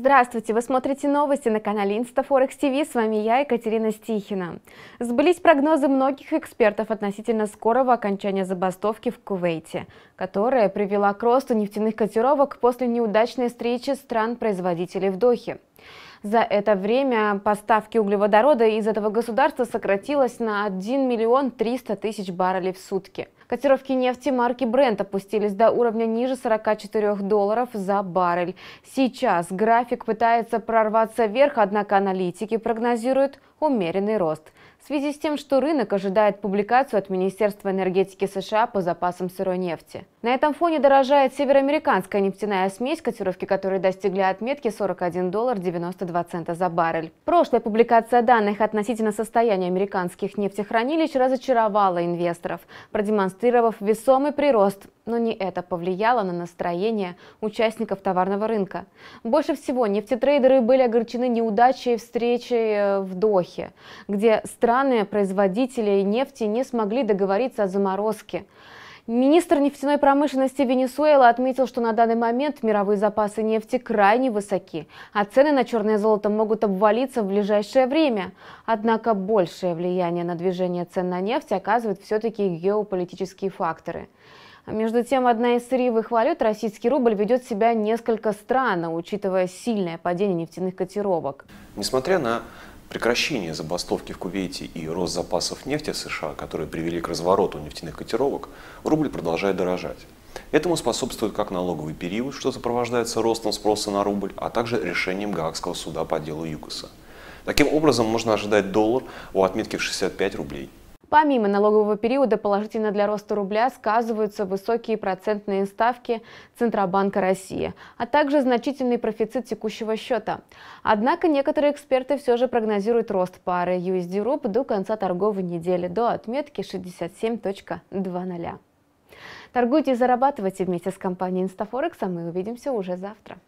Здравствуйте! Вы смотрите новости на канале InstaForex TV. С вами я, Екатерина Стихина. Сбылись прогнозы многих экспертов относительно скорого окончания забастовки в Кувейте, которая привела к росту нефтяных котировок после неудачной встречи стран-производителей в Дохе. За это время поставки углеводорода из этого государства сократилось на 1 миллион 300 тысяч баррелей в сутки. Котировки нефти марки Brent опустились до уровня ниже 44 долларов за баррель. Сейчас график пытается прорваться вверх, однако аналитики прогнозируют умеренный рост. В связи с тем, что рынок ожидает публикацию от Министерства энергетики США по запасам сырой нефти. На этом фоне дорожает североамериканская нефтяная смесь, котировки которой достигли отметки 41 доллар 92 цента за баррель. Прошлая публикация данных относительно состояния американских нефтехранилищ разочаровала инвесторов, продемонстрировав весомый прирост но не это повлияло на настроение участников товарного рынка. Больше всего нефтетрейдеры были огорчены неудачей встречи э, в Дохе, где страны, производители нефти не смогли договориться о заморозке. Министр нефтяной промышленности Венесуэлы отметил, что на данный момент мировые запасы нефти крайне высоки, а цены на черное золото могут обвалиться в ближайшее время. Однако большее влияние на движение цен на нефть оказывают все-таки геополитические факторы. Между тем, одна из сырьевых валют, российский рубль, ведет себя несколько странно, учитывая сильное падение нефтяных котировок. Несмотря на прекращение забастовки в Кувейте и рост запасов нефти в США, которые привели к развороту нефтяных котировок, рубль продолжает дорожать. Этому способствует как налоговый период, что сопровождается ростом спроса на рубль, а также решением Гаагского суда по делу ЮКОСа. Таким образом, можно ожидать доллар у отметки в 65 рублей. Помимо налогового периода положительно для роста рубля сказываются высокие процентные ставки Центробанка России, а также значительный профицит текущего счета. Однако некоторые эксперты все же прогнозируют рост пары USD-руб до конца торговой недели, до отметки 67.20. Торгуйте и зарабатывайте вместе с компанией InstaForex, а мы увидимся уже завтра.